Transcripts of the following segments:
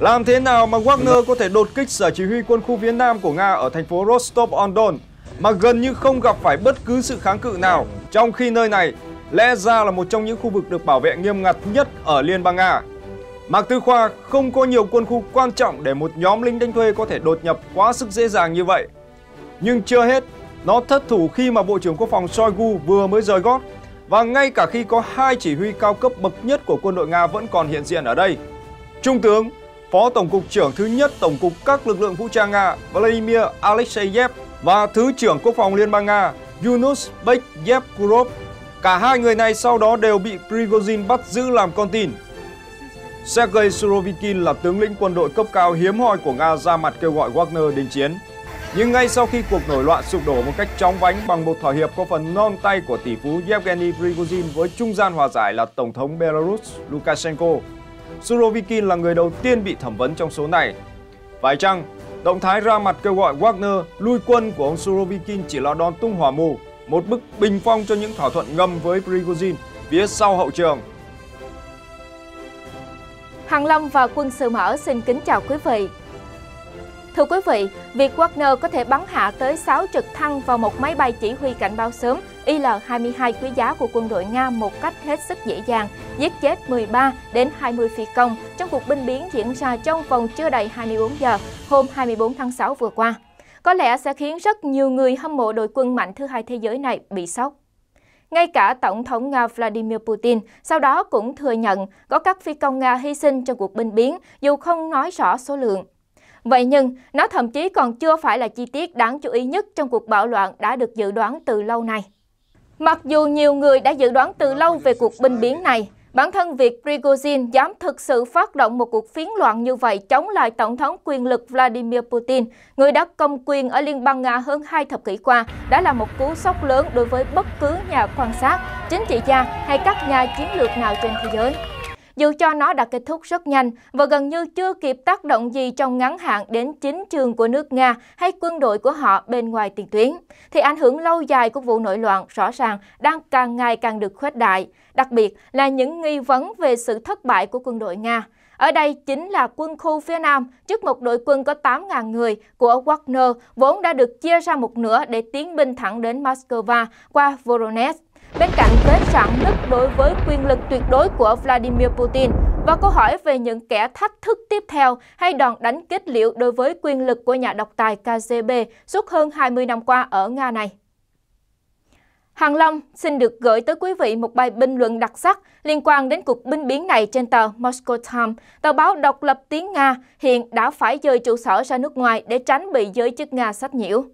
Làm thế nào mà Wagner có thể đột kích sở chỉ huy quân khu phía Nam của Nga ở thành phố Rostov-on-Don mà gần như không gặp phải bất cứ sự kháng cự nào, trong khi nơi này lẽ ra là một trong những khu vực được bảo vệ nghiêm ngặt nhất ở Liên bang Nga. Mạc Tư Khoa không có nhiều quân khu quan trọng để một nhóm lính đánh thuê có thể đột nhập quá sức dễ dàng như vậy. Nhưng chưa hết, nó thất thủ khi mà Bộ trưởng Quốc phòng Shoigu vừa mới rời gót và ngay cả khi có hai chỉ huy cao cấp bậc nhất của quân đội Nga vẫn còn hiện diện ở đây. Trung tướng Phó Tổng cục trưởng thứ nhất Tổng cục các lực lượng vũ trang Nga Vladimir Alexeyev và Thứ trưởng Quốc phòng Liên bang Nga Yunus Bekyevrov. Cả hai người này sau đó đều bị Prigozhin bắt giữ làm con tin. Sergei Surovikin là tướng lĩnh quân đội cấp cao hiếm hoi của Nga ra mặt kêu gọi Wagner đình chiến. Nhưng ngay sau khi cuộc nổi loạn sụp đổ một cách chóng vánh bằng một thỏa hiệp có phần non tay của tỷ phú Yevgeny Prigozhin với trung gian hòa giải là Tổng thống Belarus Lukashenko, Surovikin là người đầu tiên bị thẩm vấn trong số này. Phải chăng, động thái ra mặt kêu gọi Wagner lui quân của ông Surovikin chỉ là đòn tung hỏa mù, một bức bình phong cho những thỏa thuận ngầm với Prigozhin phía sau hậu trường. Hằng Long và quân sự mở xin kính chào quý vị. Thưa quý vị, việc Wagner có thể bắn hạ tới 6 trực thăng vào một máy bay chỉ huy cảnh báo sớm IL-22 quý giá của quân đội Nga một cách hết sức dễ dàng, giết chết 13 đến 20 phi công trong cuộc binh biến diễn ra trong vòng chưa đầy 24 giờ hôm 24 tháng 6 vừa qua. Có lẽ sẽ khiến rất nhiều người hâm mộ đội quân mạnh thứ hai thế giới này bị sốc. Ngay cả Tổng thống Nga Vladimir Putin sau đó cũng thừa nhận có các phi công Nga hy sinh trong cuộc binh biến dù không nói rõ số lượng. Vậy nhưng, nó thậm chí còn chưa phải là chi tiết đáng chú ý nhất trong cuộc bạo loạn đã được dự đoán từ lâu nay. Mặc dù nhiều người đã dự đoán từ lâu về cuộc binh biến này, bản thân việc Prigozhin dám thực sự phát động một cuộc phiến loạn như vậy chống lại Tổng thống quyền lực Vladimir Putin, người đã công quyền ở Liên bang Nga hơn hai thập kỷ qua, đã là một cú sốc lớn đối với bất cứ nhà quan sát, chính trị gia hay các nhà chiến lược nào trên thế giới dù cho nó đã kết thúc rất nhanh và gần như chưa kịp tác động gì trong ngắn hạn đến chính trường của nước Nga hay quân đội của họ bên ngoài tiền tuyến, thì ảnh hưởng lâu dài của vụ nổi loạn rõ ràng đang càng ngày càng được khuếch đại, đặc biệt là những nghi vấn về sự thất bại của quân đội Nga. Ở đây chính là quân khu phía Nam trước một đội quân có 8.000 người của Wagner vốn đã được chia ra một nửa để tiến binh thẳng đến Moscow qua Voronezh bên cạnh vết rạn nứt đối với quyền lực tuyệt đối của Vladimir Putin và câu hỏi về những kẻ thách thức tiếp theo hay đòn đánh kết liễu đối với quyền lực của nhà độc tài KGB suốt hơn 20 năm qua ở Nga này. Hàng Long xin được gửi tới quý vị một bài bình luận đặc sắc liên quan đến cuộc binh biến này trên tờ Moscow Times. Tờ báo độc lập tiếng Nga hiện đã phải dời trụ sở ra nước ngoài để tránh bị giới chức Nga sách nhiễu.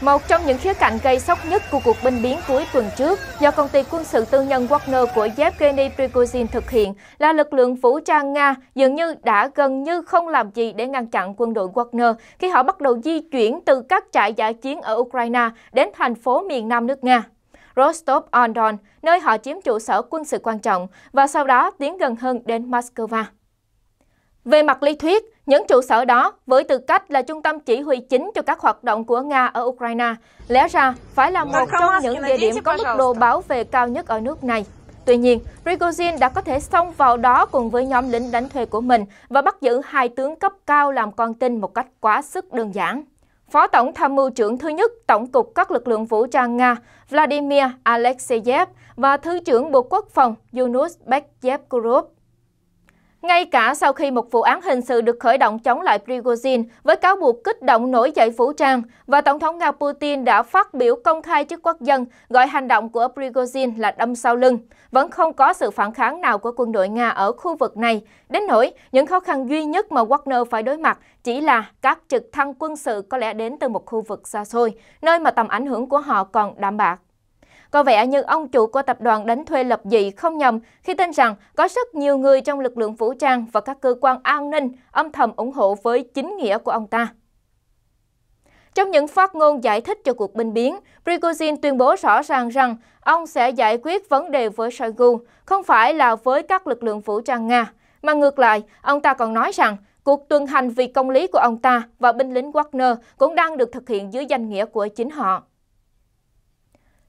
Một trong những khía cạnh gây sốc nhất của cuộc binh biến cuối tuần trước do công ty quân sự tư nhân Wagner của Yevgeny Prigozhin thực hiện là lực lượng vũ trang Nga dường như đã gần như không làm gì để ngăn chặn quân đội Wagner khi họ bắt đầu di chuyển từ các trại giải chiến ở Ukraine đến thành phố miền nam nước Nga. Rostov-on-Don, nơi họ chiếm trụ sở quân sự quan trọng và sau đó tiến gần hơn đến Moscow. Về mặt lý thuyết, những trụ sở đó với tư cách là trung tâm chỉ huy chính cho các hoạt động của Nga ở Ukraine, lẽ ra phải là một trong những địa điểm có mức độ bảo vệ cao nhất ở nước này. Tuy nhiên, Prigozhin đã có thể xông vào đó cùng với nhóm lính đánh thuê của mình và bắt giữ hai tướng cấp cao làm con tin một cách quá sức đơn giản. Phó Tổng Tham mưu trưởng thứ nhất Tổng cục các lực lượng vũ trang Nga Vladimir Alexeyev và Thứ trưởng Bộ Quốc phòng Yunus Bekyev Kurov ngay cả sau khi một vụ án hình sự được khởi động chống lại Prigozhin với cáo buộc kích động nổi dậy vũ trang và Tổng thống Nga Putin đã phát biểu công khai trước quốc dân gọi hành động của Prigozhin là đâm sau lưng, vẫn không có sự phản kháng nào của quân đội Nga ở khu vực này. Đến nỗi, những khó khăn duy nhất mà Wagner phải đối mặt chỉ là các trực thăng quân sự có lẽ đến từ một khu vực xa xôi, nơi mà tầm ảnh hưởng của họ còn đảm bạc. Có vẻ như ông chủ của tập đoàn đánh thuê lập dị không nhầm khi tin rằng có rất nhiều người trong lực lượng vũ trang và các cơ quan an ninh âm thầm ủng hộ với chính nghĩa của ông ta. Trong những phát ngôn giải thích cho cuộc binh biến, Prigozhin tuyên bố rõ ràng rằng ông sẽ giải quyết vấn đề với Shoigu, không phải là với các lực lượng vũ trang Nga. Mà ngược lại, ông ta còn nói rằng cuộc tuần hành vì công lý của ông ta và binh lính Wagner cũng đang được thực hiện dưới danh nghĩa của chính họ.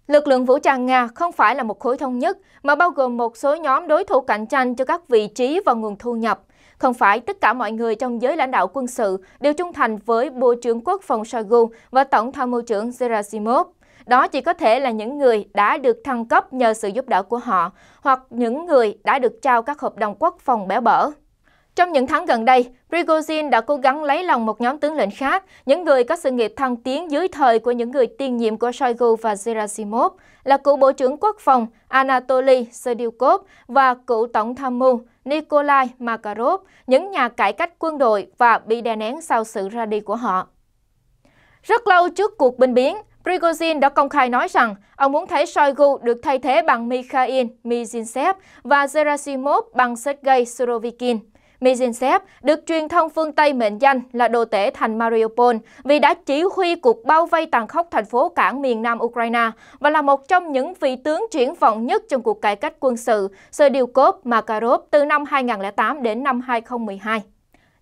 Lực lượng vũ trang Nga không phải là một khối thống nhất, mà bao gồm một số nhóm đối thủ cạnh tranh cho các vị trí và nguồn thu nhập. Không phải tất cả mọi người trong giới lãnh đạo quân sự đều trung thành với Bộ trưởng Quốc phòng Shoigu và Tổng tham mưu trưởng Gerasimov. Đó chỉ có thể là những người đã được thăng cấp nhờ sự giúp đỡ của họ, hoặc những người đã được trao các hợp đồng quốc phòng bé bở. Trong những tháng gần đây, Prigozhin đã cố gắng lấy lòng một nhóm tướng lĩnh khác, những người có sự nghiệp thăng tiến dưới thời của những người tiền nhiệm của Shoigu và Gerasimov, là cựu Bộ trưởng Quốc phòng Anatoly Serdyukov và cựu Tổng tham mưu Nikolai Makarov, những nhà cải cách quân đội và bị đè nén sau sự ra đi của họ. Rất lâu trước cuộc binh biến, Prigozhin đã công khai nói rằng ông muốn thấy Shoigu được thay thế bằng Mikhail Mizintsev và Gerasimov bằng Sergei Surovikin. Mezintsev được truyền thông phương Tây mệnh danh là đồ tể thành Mariupol vì đã chỉ huy cuộc bao vây tàn khốc thành phố cảng miền nam Ukraine và là một trong những vị tướng triển vọng nhất trong cuộc cải cách quân sự Serdyukov Makarov từ năm 2008 đến năm 2012.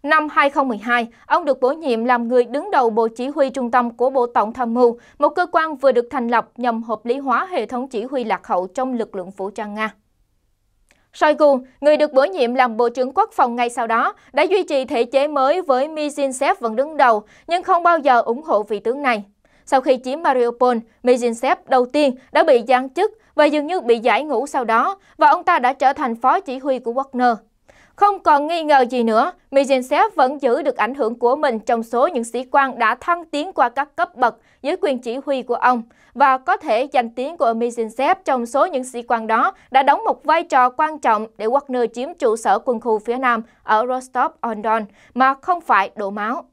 Năm 2012, ông được bổ nhiệm làm người đứng đầu Bộ Chỉ huy Trung tâm của Bộ Tổng Tham mưu, một cơ quan vừa được thành lập nhằm hợp lý hóa hệ thống chỉ huy lạc hậu trong lực lượng vũ trang Nga. Shoigu, người được bổ nhiệm làm Bộ trưởng Quốc phòng ngay sau đó, đã duy trì thể chế mới với Mizinsev vẫn đứng đầu, nhưng không bao giờ ủng hộ vị tướng này. Sau khi chiếm Mariupol, Mizinsev đầu tiên đã bị giáng chức và dường như bị giải ngũ sau đó, và ông ta đã trở thành phó chỉ huy của Wagner. Không còn nghi ngờ gì nữa, Mijinsev vẫn giữ được ảnh hưởng của mình trong số những sĩ quan đã thăng tiến qua các cấp bậc dưới quyền chỉ huy của ông và có thể danh tiếng của Mijinsev trong số những sĩ quan đó đã đóng một vai trò quan trọng để Wagner chiếm trụ sở quân khu phía Nam ở Rostov-on-Don mà không phải đổ máu.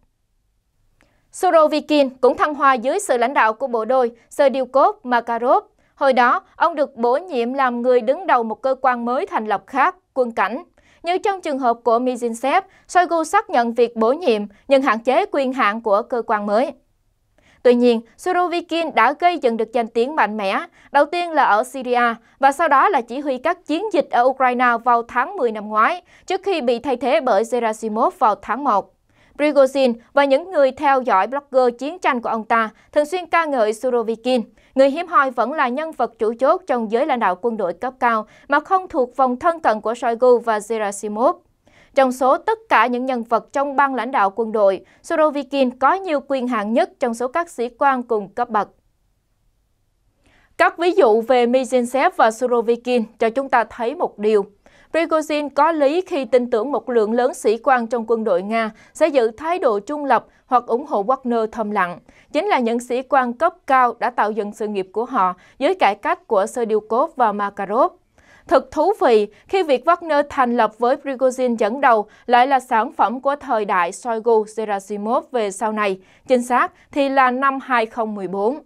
Surovikin cũng thăng hoa dưới sự lãnh đạo của bộ đôi Serdyukov Makarov. Hồi đó, ông được bổ nhiệm làm người đứng đầu một cơ quan mới thành lập khác, quân cảnh. Như trong trường hợp của Mizinsep, Shoigu xác nhận việc bổ nhiệm nhưng hạn chế quyền hạn của cơ quan mới. Tuy nhiên, Surovikin đã gây dựng được danh tiếng mạnh mẽ, đầu tiên là ở Syria và sau đó là chỉ huy các chiến dịch ở Ukraine vào tháng 10 năm ngoái, trước khi bị thay thế bởi Gerasimov vào tháng 1. Prigozhin và những người theo dõi blogger chiến tranh của ông ta thường xuyên ca ngợi Surovikin, Người hiếm hoi vẫn là nhân vật chủ chốt trong giới lãnh đạo quân đội cấp cao mà không thuộc vòng thân cận của Shoigu và Gerasimov. Trong số tất cả những nhân vật trong ban lãnh đạo quân đội, Sorovikin có nhiều quyền hạn nhất trong số các sĩ quan cùng cấp bậc. Các ví dụ về Mizinsev và Surovikin cho chúng ta thấy một điều, Prigozhin có lý khi tin tưởng một lượng lớn sĩ quan trong quân đội Nga sẽ giữ thái độ trung lập hoặc ủng hộ Wagner thầm lặng. Chính là những sĩ quan cấp cao đã tạo dựng sự nghiệp của họ dưới cải cách của Serdyukov và Makarov. Thật thú vị khi việc Wagner thành lập với Prigozhin dẫn đầu lại là sản phẩm của thời đại Shoigu Gerasimov về sau này, chính xác thì là năm 2014.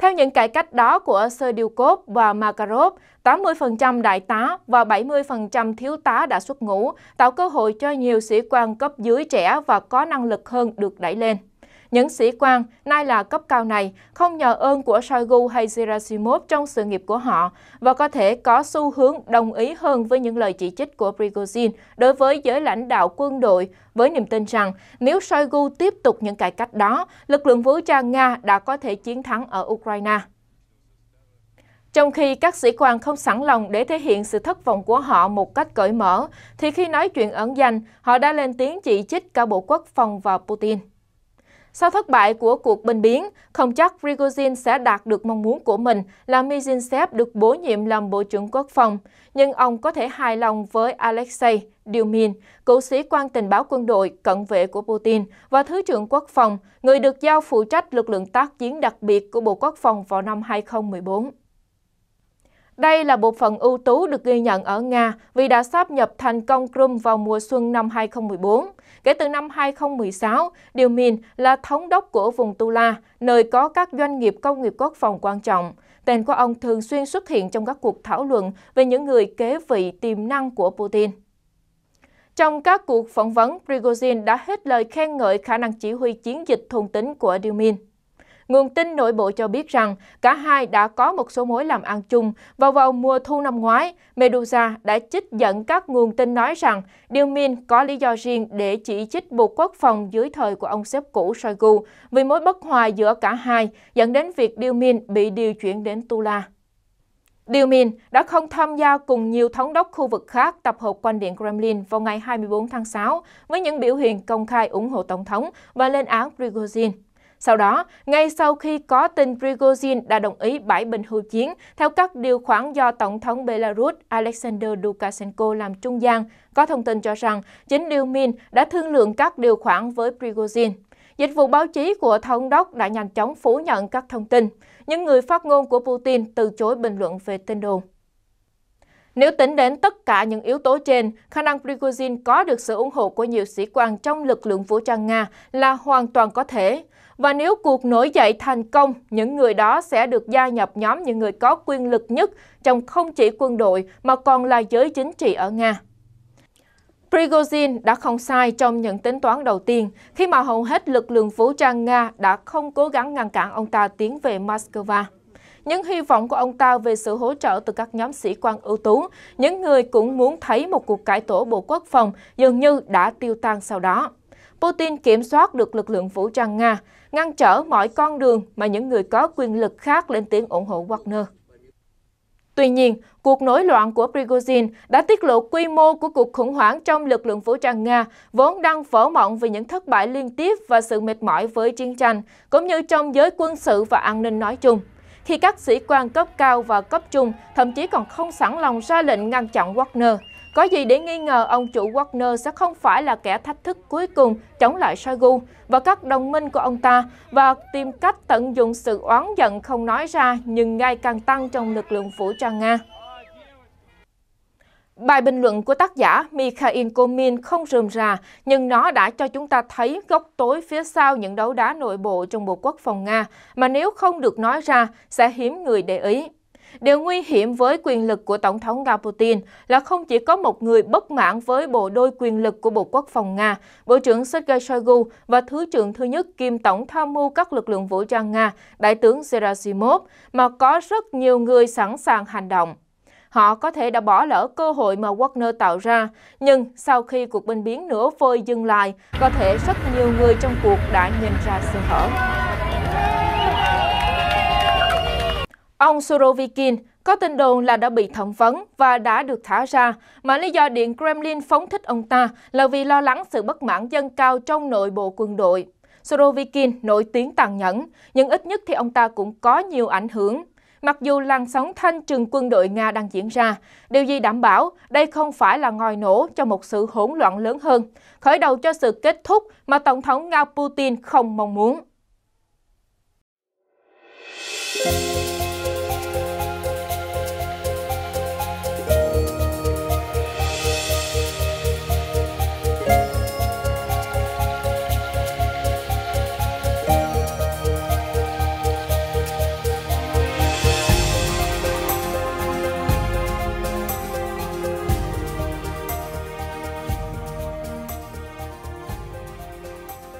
Theo những cải cách đó của Serdyukov và Makarov, 80% đại tá và 70% thiếu tá đã xuất ngũ, tạo cơ hội cho nhiều sĩ quan cấp dưới trẻ và có năng lực hơn được đẩy lên. Những sĩ quan, nay là cấp cao này, không nhờ ơn của Shoigu hay Gerasimov trong sự nghiệp của họ và có thể có xu hướng đồng ý hơn với những lời chỉ trích của Prigozhin đối với giới lãnh đạo quân đội với niềm tin rằng nếu Shoigu tiếp tục những cải cách đó, lực lượng vũ trang Nga đã có thể chiến thắng ở Ukraine. Trong khi các sĩ quan không sẵn lòng để thể hiện sự thất vọng của họ một cách cởi mở, thì khi nói chuyện ẩn danh, họ đã lên tiếng chỉ trích cả Bộ Quốc phòng và Putin. Sau thất bại của cuộc binh biến, không chắc Prigozhin sẽ đạt được mong muốn của mình là Mizinsev được bổ nhiệm làm Bộ trưởng Quốc phòng, nhưng ông có thể hài lòng với Alexei Dyumin, cựu sĩ quan tình báo quân đội, cận vệ của Putin và Thứ trưởng Quốc phòng, người được giao phụ trách lực lượng tác chiến đặc biệt của Bộ Quốc phòng vào năm 2014. Đây là bộ phận ưu tú được ghi nhận ở Nga vì đã sáp nhập thành công Crimea vào mùa xuân năm 2014. Kể từ năm 2016, Điều Min là thống đốc của vùng Tula, nơi có các doanh nghiệp công nghiệp quốc phòng quan trọng. Tên của ông thường xuyên xuất hiện trong các cuộc thảo luận về những người kế vị tiềm năng của Putin. Trong các cuộc phỏng vấn, Prigozhin đã hết lời khen ngợi khả năng chỉ huy chiến dịch thôn tính của Điều Min. Nguồn tin nội bộ cho biết rằng cả hai đã có một số mối làm ăn chung và vào mùa thu năm ngoái, Medusa đã trích dẫn các nguồn tin nói rằng Điều Min có lý do riêng để chỉ trích Bộ Quốc phòng dưới thời của ông sếp cũ Shoigu vì mối bất hòa giữa cả hai dẫn đến việc Điều Min bị điều chuyển đến Tula. Điều Min đã không tham gia cùng nhiều thống đốc khu vực khác tập hợp quanh Điện Kremlin vào ngày 24 tháng 6 với những biểu hiện công khai ủng hộ Tổng thống và lên án Prigozhin. Sau đó, ngay sau khi có tin Prigozhin đã đồng ý bãi bình hưu chiến theo các điều khoản do Tổng thống Belarus Alexander Lukashenko làm trung gian, có thông tin cho rằng chính Điều đã thương lượng các điều khoản với Prigozhin. Dịch vụ báo chí của thống đốc đã nhanh chóng phủ nhận các thông tin. Những người phát ngôn của Putin từ chối bình luận về tin đồn. Nếu tính đến tất cả những yếu tố trên, khả năng Prigozhin có được sự ủng hộ của nhiều sĩ quan trong lực lượng vũ trang Nga là hoàn toàn có thể. Và nếu cuộc nổi dậy thành công, những người đó sẽ được gia nhập nhóm những người có quyền lực nhất trong không chỉ quân đội mà còn là giới chính trị ở Nga. Prigozhin đã không sai trong những tính toán đầu tiên khi mà hầu hết lực lượng vũ trang Nga đã không cố gắng ngăn cản ông ta tiến về Moscow. Những hy vọng của ông ta về sự hỗ trợ từ các nhóm sĩ quan ưu tú, những người cũng muốn thấy một cuộc cải tổ Bộ Quốc phòng dường như đã tiêu tan sau đó. Putin kiểm soát được lực lượng vũ trang Nga, ngăn trở mọi con đường mà những người có quyền lực khác lên tiếng ủng hộ Wagner. Tuy nhiên, cuộc nổi loạn của Prigozhin đã tiết lộ quy mô của cuộc khủng hoảng trong lực lượng vũ trang Nga, vốn đang phở mộng vì những thất bại liên tiếp và sự mệt mỏi với chiến tranh, cũng như trong giới quân sự và an ninh nói chung. Khi các sĩ quan cấp cao và cấp trung thậm chí còn không sẵn lòng ra lệnh ngăn chặn Wagner – có gì để nghi ngờ ông chủ Wagner sẽ không phải là kẻ thách thức cuối cùng chống lại Shoigu và các đồng minh của ông ta và tìm cách tận dụng sự oán giận không nói ra nhưng ngày càng tăng trong lực lượng vũ trang Nga. Bài bình luận của tác giả Mikhail Komin không rườm rà, nhưng nó đã cho chúng ta thấy góc tối phía sau những đấu đá nội bộ trong Bộ Quốc phòng Nga, mà nếu không được nói ra, sẽ hiếm người để ý. Điều nguy hiểm với quyền lực của Tổng thống Nga Putin là không chỉ có một người bất mãn với bộ đôi quyền lực của Bộ Quốc phòng Nga, Bộ trưởng Sergei Shoigu và Thứ trưởng thứ nhất kiêm Tổng tham mưu các lực lượng vũ trang Nga, Đại tướng Gerasimov, mà có rất nhiều người sẵn sàng hành động. Họ có thể đã bỏ lỡ cơ hội mà Wagner tạo ra, nhưng sau khi cuộc binh biến nửa vơi dừng lại, có thể rất nhiều người trong cuộc đã nhìn ra sơ hở. Ông Surovikin có tin đồn là đã bị thẩm vấn và đã được thả ra, mà lý do Điện Kremlin phóng thích ông ta là vì lo lắng sự bất mãn dân cao trong nội bộ quân đội. Surovikin nổi tiếng tàn nhẫn, nhưng ít nhất thì ông ta cũng có nhiều ảnh hưởng. Mặc dù làn sóng thanh trừng quân đội Nga đang diễn ra, điều gì đảm bảo đây không phải là ngòi nổ cho một sự hỗn loạn lớn hơn, khởi đầu cho sự kết thúc mà Tổng thống Nga Putin không mong muốn.